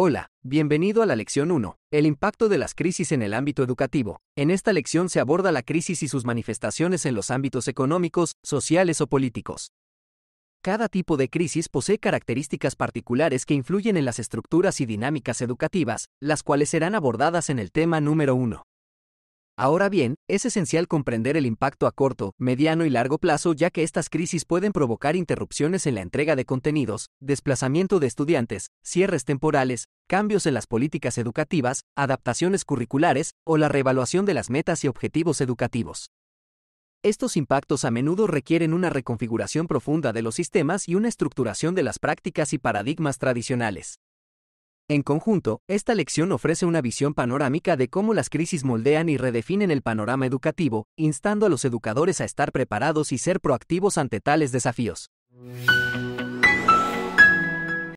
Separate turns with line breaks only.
Hola, bienvenido a la lección 1, el impacto de las crisis en el ámbito educativo. En esta lección se aborda la crisis y sus manifestaciones en los ámbitos económicos, sociales o políticos. Cada tipo de crisis posee características particulares que influyen en las estructuras y dinámicas educativas, las cuales serán abordadas en el tema número 1. Ahora bien, es esencial comprender el impacto a corto, mediano y largo plazo ya que estas crisis pueden provocar interrupciones en la entrega de contenidos, desplazamiento de estudiantes, cierres temporales, cambios en las políticas educativas, adaptaciones curriculares o la reevaluación de las metas y objetivos educativos. Estos impactos a menudo requieren una reconfiguración profunda de los sistemas y una estructuración de las prácticas y paradigmas tradicionales. En conjunto, esta lección ofrece una visión panorámica de cómo las crisis moldean y redefinen el panorama educativo, instando a los educadores a estar preparados y ser proactivos ante tales desafíos.